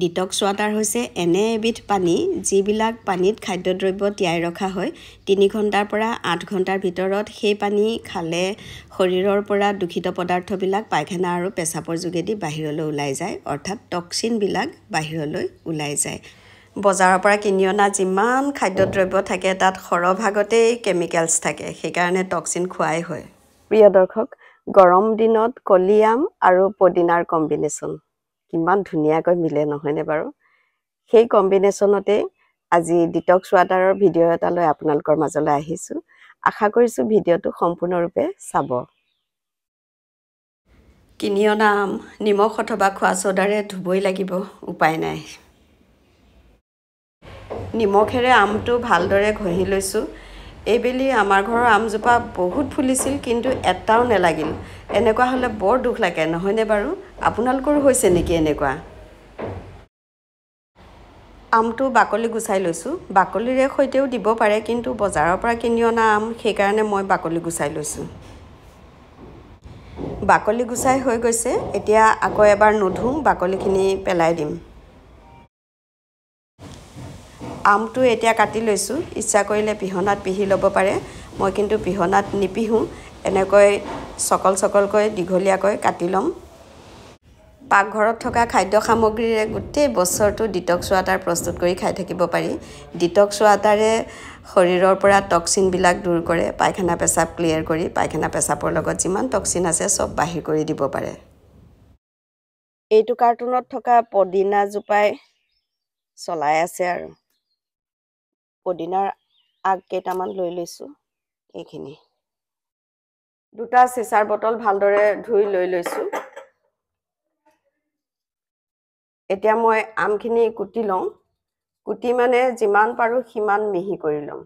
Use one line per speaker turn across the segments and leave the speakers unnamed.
detox water হৈছে এনে এবিধ পানী যিবিলাক পানীত খাদ্য দ্ৰব্য তিয়াই ৰখা হয় তিনি ঘণ্টাৰ পৰা আঠ ঘণ্টাৰ ভিতৰত সেই পানী খালে শৰীৰৰ পৰা দূষিত পদাৰ্থবিলাক পায়খানা আৰু পেচাবৰ যোগেদি বাহিৰলৈ ওলাই যায় অৰ্থাৎ টক্সিনবিলাক বাহিৰলৈ ওলাই যায় বজাৰৰ পৰা কিনি অনা যিমান খাদ্য দ্ৰব্য থাকে তাত সৰহভাগতেই কেমিকেলছ থাকে সেইকাৰণে টক্সিন খোৱাই হয় প্ৰিয় দৰ্শক গৰম দিনত কলিয়াম আৰু পদিনাৰ কম্বিনেশ্যন কিমান ধুনীয়াকৈ মিলে নহয়নে বাৰু সেই কম্বিনেশ্যনতে আজি ডিটক্স ৱাটাৰৰ ভিডিঅ' এটা লৈ আপোনালোকৰ মাজলৈ আহিছোঁ আশা কৰিছোঁ ভিডিঅ'টো সম্পূৰ্ণৰূপে চাব কিনি অনা আম নিমখ অথবা খোৱা চ'দাৰে ধুবই লাগিব উপায় নাই নিমখেৰে আমটো ভালদৰে ঘঁহি লৈছোঁ এইবেলি আমাৰ ঘৰৰ আমজোপা বহুত ফুলিছিল কিন্তু এটাও নেলাগিল এনেকুৱা হ'লে বৰ দুখ লাগে নহয়নে বাৰু আপোনালোকৰো হৈছে নেকি এনেকুৱা আমটো বাকলি গুচাই লৈছোঁ বাকলিৰে সৈতেও দিব পাৰে কিন্তু বজাৰৰ পৰা কিনি অনা আম সেইকাৰণে মই বাকলি গুচাই লৈছোঁ বাকলি গুচাই হৈ গৈছে এতিয়া আকৌ এবাৰ নুধোওঁ বাকলিখিনি পেলাই দিম আমটো এতিয়া কাটি লৈছোঁ ইচ্ছা কৰিলে পিহনাত পিহি ল'ব পাৰে মই কিন্তু পিহনাত নিপিহো এনেকৈ চকল চকলকৈ দীঘলীয়াকৈ কাটি ল'ম পাকঘৰত থকা খাদ্য সামগ্ৰীৰে গোটেই বছৰটো ডিটক্স ৱাটাৰ প্ৰস্তুত কৰি খাই থাকিব পাৰি ডিটক্স ৱাটাৰে শৰীৰৰ পৰা টক্সিনবিলাক দূৰ কৰে পায়খানা পেচাব ক্লিয়াৰ কৰি পায়খানা পেচাবৰ লগত যিমান টক্সিন আছে চব বাহিৰ কৰি দিব পাৰে এইটো কাৰ্টুনত থকা পদিনাজোপাই চলাই আছে আৰু পদিনাৰ আগ কেইটামান লৈ লৈছোঁ এইখিনি দুটা চিচাৰ বটল ভালদৰে ধুই লৈ লৈছোঁ এতিয়া মই আমখিনি কুটি লওঁ কুটি মানে যিমান পাৰোঁ সিমান মিহি কৰি ল'ম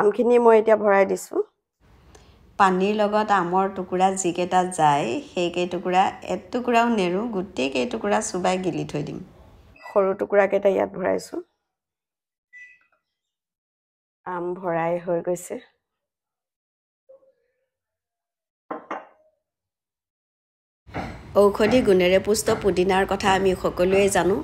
আমখিনি মই এতিয়া ভৰাই দিছোঁ পানীৰ লগত আমৰ টুকুৰা যিকেইটা যায় সেইকেইটুকুৰা এটুকুৰাও নেৰোঁ গোটেইকেইটুকুৰা চুবাই গিলি থৈ দিম সৰু টুকুৰাকেইটা ইয়াত ভৰাইছোঁ আম ভৰাই হৈ গৈছে ঔষধি গুণেৰে পুষ্ট পুদিনাৰ কথা আমি সকলোৱে জানো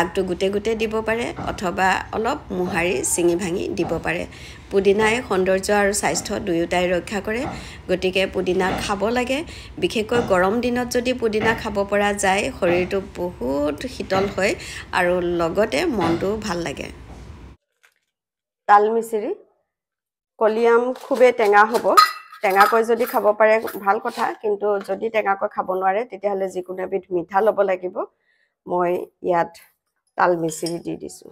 আগটো গোটেই গোটেই দিব পাৰে অথবা অলপ মোহাৰি ছিঙি ভাঙি দিব পাৰে পুদিনাই সৌন্দৰ্য আৰু স্বাস্থ্য দুয়োটাই ৰক্ষা কৰে গতিকে পুদিনা খাব লাগে বিশেষকৈ গৰম দিনত যদি পুদিনা খাব পৰা যায় শৰীৰটো বহুত শীতল হয় আৰু লগতে মনটো ভাল লাগে তালমিচিৰি কলিয়াম খুবেই টেঙা হ'ব টেঙাকৈ যদি খাব পাৰে ভাল কথা কিন্তু যদি টেঙাকৈ খাব নোৱাৰে তেতিয়াহ'লে যিকোনো এবিধ মিঠা ল'ব লাগিব মই ইয়াত তাল মিচিৰি দি দিছোঁ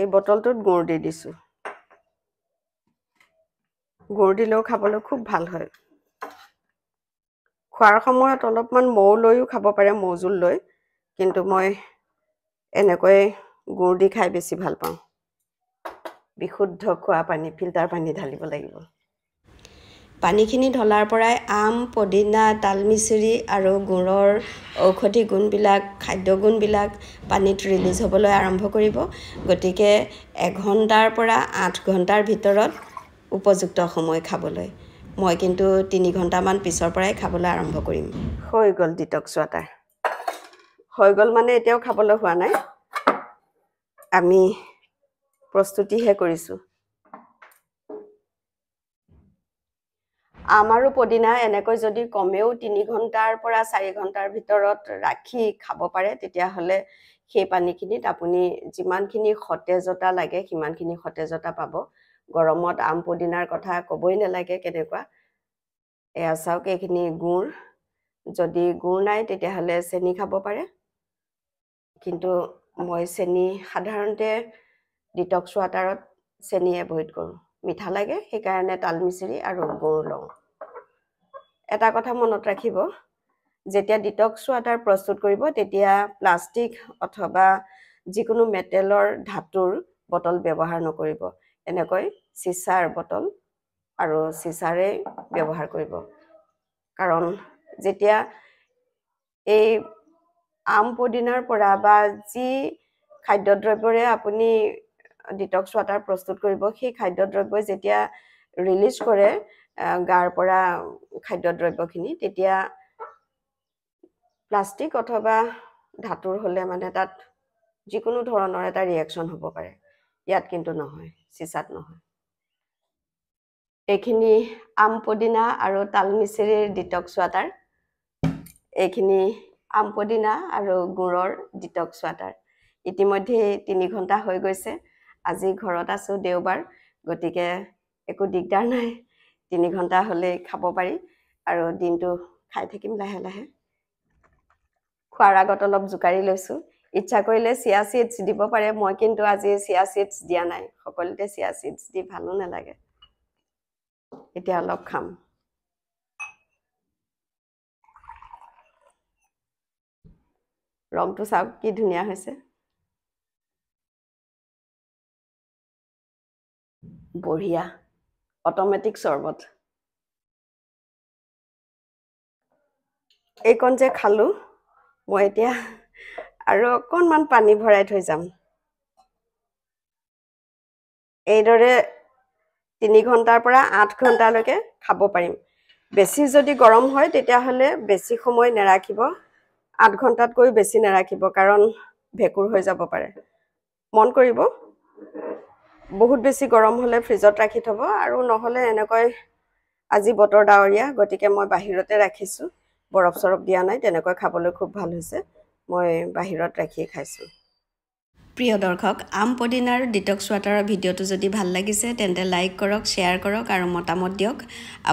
এই বটলটোত গুড় দি দিছোঁ গুড় দিলেও খাবলৈ খুব ভাল হয় খোৱাৰ সময়ত অলপমান মৌ লৈও খাব পাৰে মৌজোল লৈ কিন্তু মই এনেকৈ গুড় দি খাই বেছি ভাল পাওঁ বিশুদ্ধ খোৱা পানী ফিল্টাৰ পানী ঢালিব লাগিব পানীখিনি ঢলাৰ পৰাই আম পদিনা তালমিচিৰি আৰু গুড়ৰ ঔষধি গুণবিলাক খাদ্য গুণবিলাক পানীত ৰিলিজ হ'বলৈ আৰম্ভ কৰিব গতিকে এঘণ্টাৰ পৰা আঠ ঘণ্টাৰ ভিতৰত উপযুক্ত সময় খাবলৈ মই কিন্তু তিনি ঘণ্টামান পিছৰ পৰাই খাবলৈ আৰম্ভ কৰিম হৈ গ'ল ডিটক্স চোৱাটাৰ হৈ গ'ল মানে এতিয়াও খাবলৈ হোৱা নাই আমি প্ৰস্তুতিহে কৰিছোঁ আমাৰো পদিনা এনেকৈ যদি কমেও তিনি ঘণ্টাৰ পৰা চাৰি ঘণ্টাৰ ভিতৰত ৰাখি খাব পাৰে তেতিয়াহ'লে সেই পানীখিনিত আপুনি যিমানখিনি সতেজতা লাগে সিমানখিনি সতেজতা পাব গৰমত আম পদিনাৰ কথা ক'বই নালাগে কেনেকুৱা এয়া চাওক এইখিনি গুড় যদি গুড় নাই তেতিয়াহ'লে চেনি খাব পাৰে কিন্তু মই চেনি সাধাৰণতে ডিটক্স ৱাটাৰত চেনি এভইড কৰোঁ মিঠা লাগে সেইকাৰণে তাল মিচিৰি আৰু গুড় লওঁ এটা কথা মনত ৰাখিব যেতিয়া ডিটক্স ৱাটাৰ প্ৰস্তুত কৰিব তেতিয়া প্লাষ্টিক অথবা যিকোনো মেটেলৰ ধাতুৰ বটল ব্যৱহাৰ নকৰিব এনেকৈ চিচাৰ বটল আৰু চিচাৰেই ব্যৱহাৰ কৰিব কাৰণ যেতিয়া এই আম পদিনাৰ পৰা বা যি খাদ্য দ্ৰব্যৰে আপুনি ডিটক্স ৱাটাৰ প্ৰস্তুত কৰিব সেই খাদ্য দ্ৰব্যই যেতিয়া ৰিলিজ কৰে গাৰ পৰা খাদ্য দ্ৰব্যখিনি তেতিয়া প্লাষ্টিক অথবা ধাতুৰ হ'লে মানে তাত যিকোনো ধৰণৰ এটা ৰিয়েকশ্যন হ'ব পাৰে ইয়াত কিন্তু নহয় চিচাত নহয় এইখিনি আম পদিনা আৰু তালমিচিৰিৰ ডিটক্স ৱাটাৰ এইখিনি আম পদিনা আৰু গুড়ৰ ডিটক্স ৱাটাৰ ইতিমধ্যেই তিনি ঘণ্টা হৈ গৈছে আজি ঘৰত আছোঁ দেওবাৰ গতিকে একো দিগদাৰ নাই তিনি ঘণ্টা হ'লেই খাব পাৰি আৰু দিনটো খাই থাকিম লাহে লাহে খোৱাৰ আগত অলপ জোকাৰি লৈছোঁ ইচ্ছা কৰিলে চিয়া চিডছ দিব পাৰে মই কিন্তু আজি চিয়া চিডছ দিয়া নাই সকলোতে চিয়া চিডছ দি ভালো নালাগে এতিয়া অলপ খাম ৰংটো চাওক কি ধুনীয়া হৈছে বঢ়িয়া অট'মেটিক চৰ্বত এইকণ যে খালোঁ মই এতিয়া আৰু অকণমান পানী ভৰাই থৈ যাম এইদৰে তিনি ঘণ্টাৰ পৰা আঠ ঘণ্টালৈকে খাব পাৰিম বেছি যদি গৰম হয় তেতিয়াহ'লে বেছি সময় নেৰাখিব আঠ ঘণ্টাতকৈ বেছি নেৰাখিব কাৰণ ভেঁকুৰ হৈ যাব পাৰে মন কৰিব বহুত বেছি গৰম হ'লে ফ্ৰিজত ৰাখি থ'ব আৰু নহ'লে এনেকৈ আজি বতৰ ডাৱৰীয়া গতিকে মই বাহিৰতে ৰাখিছোঁ বৰফ চৰফ দিয়া নাই তেনেকৈ খাবলৈ খুব ভাল হৈছে মই বাহিৰত ৰাখিয়ে খাইছোঁ প্ৰিয় দৰ্শক আম পদিনাৰ ডিটক্স ৱাটাৰৰ ভিডিঅ'টো যদি ভাল লাগিছে তেন্তে লাইক কৰক শ্বেয়াৰ কৰক আৰু মতামত দিয়ক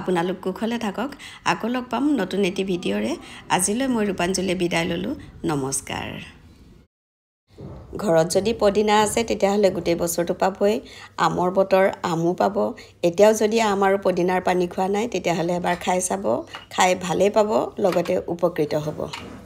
আপোনালোক কুশলে থাকক আকৌ লগ পাম নতুন এটি ভিডিঅ'ৰে আজিলৈ মই ৰূপাঞ্জলীয়ে বিদায় ল'লোঁ নমস্কাৰ ঘৰত যদি পদিনা আছে তেতিয়াহ'লে গোটেই বছৰটো পাবই আমৰ বতৰ আমো পাব এতিয়াও যদি আম আৰু পদিনাৰ পানী খোৱা নাই তেতিয়াহ'লে এবাৰ খাই চাব খাই ভালেই পাব লগতে উপকৃত হ'ব